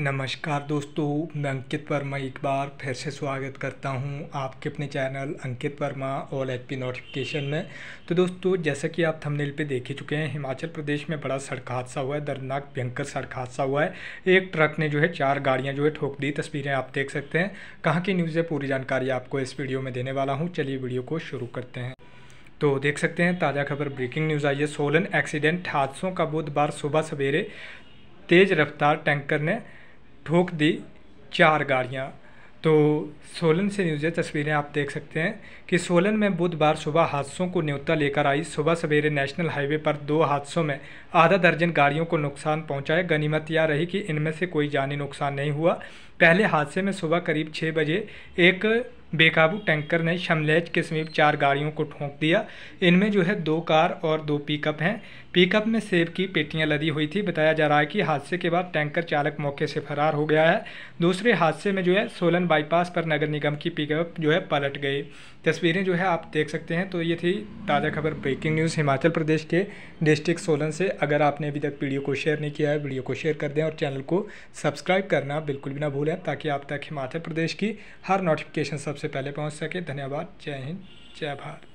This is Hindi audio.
नमस्कार दोस्तों मैं अंकित वर्मा एक बार फिर से स्वागत करता हूं आपके अपने चैनल अंकित वर्मा ऑल एच पी नोटिफिकेशन में तो दोस्तों जैसा कि आप थंबनेल पे देख ही चुके हैं हिमाचल प्रदेश में बड़ा सड़क हादसा हुआ है दर्दनाक भयंकर सड़क हादसा हुआ है एक ट्रक ने जो है चार गाड़ियाँ जो है ठोक दी तस्वीरें आप देख सकते हैं कहाँ की न्यूज़ है पूरी जानकारी आपको इस वीडियो में देने वाला हूँ चलिए वीडियो को शुरू करते हैं तो देख सकते हैं ताज़ा खबर ब्रेकिंग न्यूज़ आई है सोलन एक्सीडेंट हादसों का बुधवार सुबह सवेरे तेज़ रफ्तार टैंकर ने ठोक दी चार गाड़ियाँ तो सोलन से न्यूज़ है तस्वीरें आप देख सकते हैं कि सोलन में बुधवार सुबह हादसों को न्योता लेकर आई सुबह सवेरे नेशनल हाईवे पर दो हादसों में आधा दर्जन गाड़ियों को नुकसान पहुंचाया गनीमत यह रही कि इनमें से कोई जानी नुकसान नहीं हुआ पहले हादसे में सुबह करीब छः बजे एक बेकाबू टैंकर ने शमलेज के समीप चार गाड़ियों को ठोंक दिया इनमें जो है दो कार और दो पिकअप हैं पिकअप में सेब की पेटियां लदी हुई थी बताया जा रहा है कि हादसे के बाद टैंकर चालक मौके से फरार हो गया है दूसरे हादसे में जो है सोलन बाईपास पर नगर निगम की पिकअप जो है पलट गई तस्वीरें जो है आप देख सकते हैं तो ये थी ताज़ा खबर ब्रेकिंग न्यूज़ हिमाचल प्रदेश के डिस्ट्रिक्ट सोलन से अगर आपने अभी तक वीडियो को शेयर नहीं किया है वीडियो को शेयर कर दें और चैनल को सब्सक्राइब करना बिल्कुल भी ना भूलें ताकि आप तक हिमाचल प्रदेश की हर नोटिफिकेशन सबसे पहले पहुंच सके धन्यवाद जय हिंद जय भारत